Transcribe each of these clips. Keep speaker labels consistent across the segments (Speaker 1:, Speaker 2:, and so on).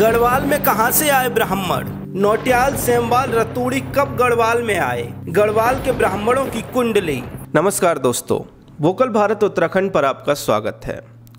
Speaker 1: गढ़वाल में कहां से आए ब्राह्मण नोटियाल सेमवाल रतूड़ी कब गढ़वाल में आए गढ़वाल के ब्राह्मणों की कुंडली नमस्कार दोस्तों वोकल भारत उत्तराखंड पर आपका स्वागत है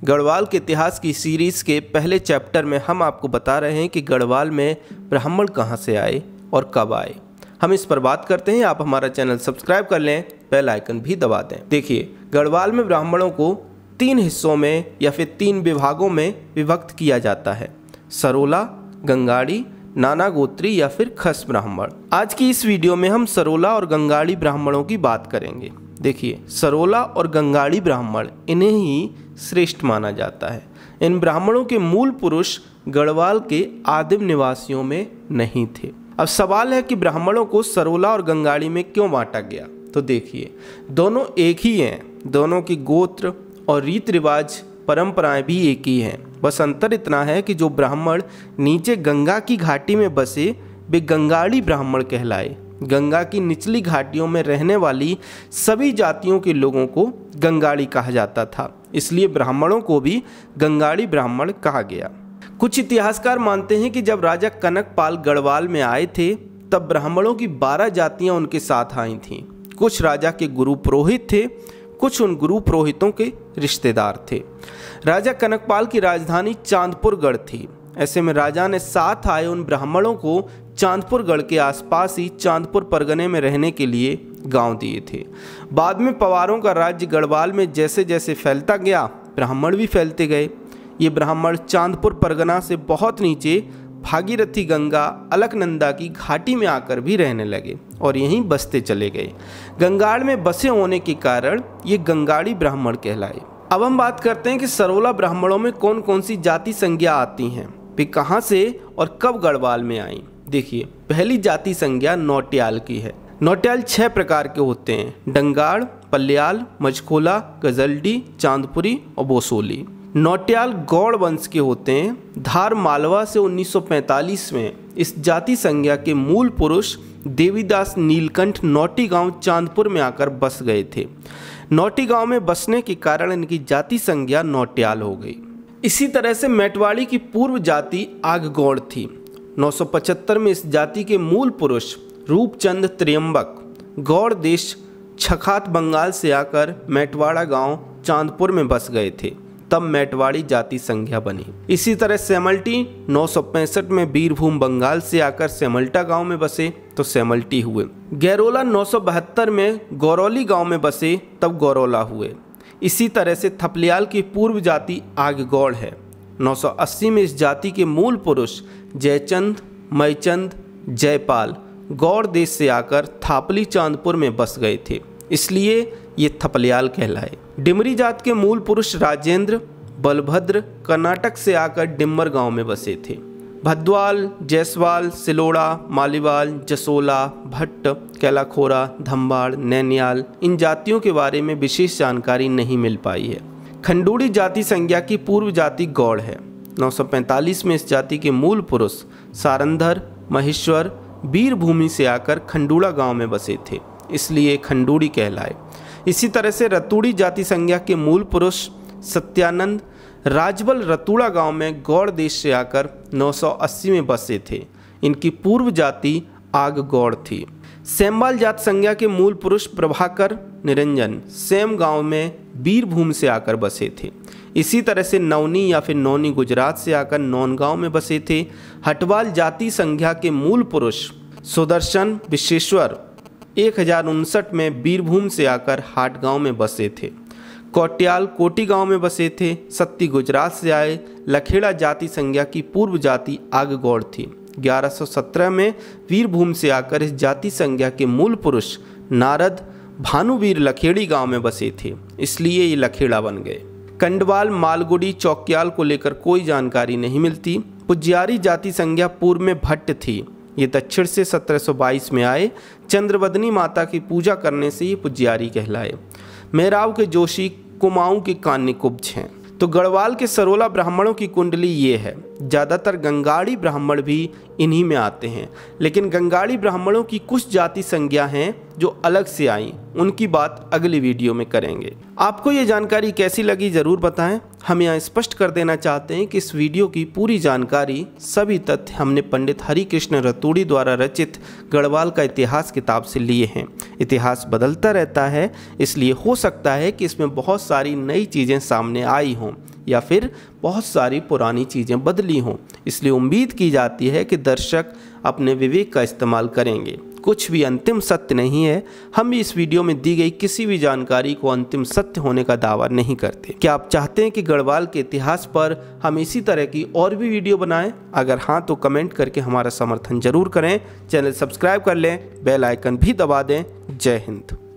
Speaker 1: गढ़वाल के इतिहास की सीरीज के पहले चैप्टर में हम आपको बता रहे हैं कि गढ़वाल में ब्राह्मण कहाँ से आए और कब आए हम इस पर बात करते हैं आप हमारा चैनल सब्सक्राइब कर लें बेल आइकन भी दबा दें देखिए गढ़वाल में ब्राह्मणों को तीन हिस्सों में या फिर तीन विभागों में विभक्त किया जाता है सरोला गंगाड़ी नाना गोत्री या फिर खस ब्राह्मण आज की इस वीडियो में हम सरोला और गंगाड़ी ब्राह्मणों की बात करेंगे देखिए सरोला और गंगाड़ी ब्राह्मण इन्हें ही श्रेष्ठ माना जाता है इन ब्राह्मणों के मूल पुरुष गढ़वाल के आदिम निवासियों में नहीं थे अब सवाल है कि ब्राह्मणों को सरोला और गंगाड़ी में क्यों बांटा गया तो देखिए दोनों एक ही हैं दोनों के गोत्र और रीत रिवाज परंपराएं भी एक ही हैं बस अंतर इतना है कि जो ब्राह्मण नीचे गंगा की घाटी में बसे वे गंगाड़ी ब्राह्मण कहलाए गंगा की निचली घाटियों में रहने वाली सभी जातियों के लोगों को गंगाड़ी कहा जाता था इसलिए ब्राह्मणों को भी गंगाड़ी ब्राह्मण कहा गया कुछ इतिहासकार मानते हैं कि जब राजा कनकपाल गढ़वाल में आए थे तब ब्राह्मणों की बारह जातियां उनके साथ आई थीं कुछ राजा के गुरु पुरोहित थे कुछ उन गुरु पुरोहितों के रिश्तेदार थे राजा कनकपाल की राजधानी चांदपुरगढ़ थी ऐसे में राजा ने साथ आए उन ब्राह्मणों को चांदपुरगढ़ के आसपास ही चांदपुर परगने में रहने के लिए गांव दिए थे बाद में पवारों का राज्य गढ़वाल में जैसे जैसे फैलता गया ब्राह्मण भी फैलते गए ये ब्राह्मण चांदपुर परगना से बहुत नीचे भागीरथी गंगा अलकनंदा की घाटी में आकर भी रहने लगे और यहीं बसते चले गए गंगाड़ में बसे होने के कारण ये गंगाड़ी ब्राह्मण कहलाए अब हम बात करते हैं कि सरोला ब्राह्मणों में कौन कौन सी जाति संज्ञा आती हैं वे कहाँ से और कब गढ़वाल में आई देखिए पहली जाति संज्ञा नौटियाल की है नौटियाल छह प्रकार के होते हैं डंगाड़ पल्याल मझखोला गजलडी चांदपुरी और बोसोली नौटियाल गौड़ वंश के होते हैं धार मालवा से 1945 में इस जाति संज्ञा के मूल पुरुष देवीदास नीलकंठ नौटी गांव चांदपुर में आकर बस गए थे नौटी गांव में बसने के कारण इनकी जाति संज्ञा नौटियाल हो गई इसी तरह से मेटवाड़ी की पूर्व जाति आग गौड़ थी 975 में इस जाति के मूल पुरुष रूपचंद त्रियम्बक गौड़ देश छखात बंगाल से आकर मेटवाड़ा गांव चांदपुर में बस गए थे तब मेटवाड़ी जाति संख्या बनी इसी तरह सेमल्टी नौ में वीरभूम बंगाल से आकर सेमल्टा गांव में बसे तो सेमल्टी हुए गैरोला नौ में गौरौली गांव में बसे तब गौरौला हुए इसी तरह से थपलियाल की पूर्व जाति आगगौड़ है 980 में इस जाति के मूल पुरुष जयचंद मयचंद जयपाल गौड़ देश से आकर थापली चांदपुर में बस गए थे इसलिए ये थपलियाल कहलाए डिमरी जात के मूल पुरुष राजेंद्र बलभद्र कर्नाटक से आकर डिम्बर गांव में बसे थे भद्वाल जयसवाल सिलोड़ा मालीवाल जसोला भट्ट कैलाखोरा धम्बाड़ नैनियाल इन जातियों के बारे में विशेष जानकारी नहीं मिल पाई है खंडूड़ी जाति संज्ञा की पूर्व जाति गौड़ है 945 में इस जाति के मूल पुरुष सारंधर महेश्वर वीरभूमि से आकर खंडूड़ा गांव में बसे थे इसलिए खंडूड़ी कहलाए इसी तरह से रतूड़ी जाति संज्ञा के मूल पुरुष सत्यानंद राजबल रतूड़ा गांव में गौड़ देश से आकर 980 में बसे थे इनकी पूर्व जाति आग गौड़ थी सैम्बाल जात संज्ञा के मूल पुरुष प्रभाकर निरंजन सेम गांव में वीरभूम से आकर बसे थे इसी तरह से नवनी या फिर नौनी गुजरात से आकर नौन गांव में बसे थे हटवाल जाति संज्ञा के मूल पुरुष सुदर्शन विश्वेश्वर एक में बीरभूम से आकर हाट गांव में बसे थे कोट्याल कोटी गांव में बसे थे सत्ती गुजरात से आए लखेड़ा जाति संज्ञा की पूर्व जाति आग गौड़ थी 1117 में वीरभूम से आकर इस जाति संज्ञा के मूल पुरुष नारद भानुवीर लखेड़ी गांव में बसे थे इसलिए ये लखेड़ा बन गए कंडवाल मालगुड़ी चौकियाल को लेकर कोई जानकारी नहीं मिलती पुजियारी जाति संज्ञा पूर्व में भट्ट थी ये दक्षिण से 1722 में आए चंद्रवदनी माता की पूजा करने से ये पुजियारी कहलाए मेहराव के जोशी कुमाऊं के कान्यकुब्ज हैं तो गढ़वाल के सरोला ब्राह्मणों की कुंडली ये है ज़्यादातर गंगाड़ी ब्राह्मण भी इन्हीं में आते हैं लेकिन गंगाड़ी ब्राह्मणों की कुछ जाति संज्ञा हैं जो अलग से आई उनकी बात अगली वीडियो में करेंगे आपको ये जानकारी कैसी लगी ज़रूर बताएं हम यहाँ स्पष्ट कर देना चाहते हैं कि इस वीडियो की पूरी जानकारी सभी तथ्य हमने पंडित हरिकृष्ण रतूड़ी द्वारा रचित गढ़वाल का इतिहास किताब से लिए हैं इतिहास बदलता रहता है इसलिए हो सकता है कि इसमें बहुत सारी नई चीज़ें सामने आई हों या फिर बहुत सारी पुरानी चीज़ें बदली हों इसलिए उम्मीद की जाती है कि दर्शक अपने विवेक का इस्तेमाल करेंगे कुछ भी अंतिम सत्य नहीं है हम इस वीडियो में दी गई किसी भी जानकारी को अंतिम सत्य होने का दावा नहीं करते क्या आप चाहते हैं कि गढ़वाल के इतिहास पर हम इसी तरह की और भी वीडियो बनाएं अगर हाँ तो कमेंट करके हमारा समर्थन जरूर करें चैनल सब्सक्राइब कर लें बेल आइकन भी दबा दें जय हिंद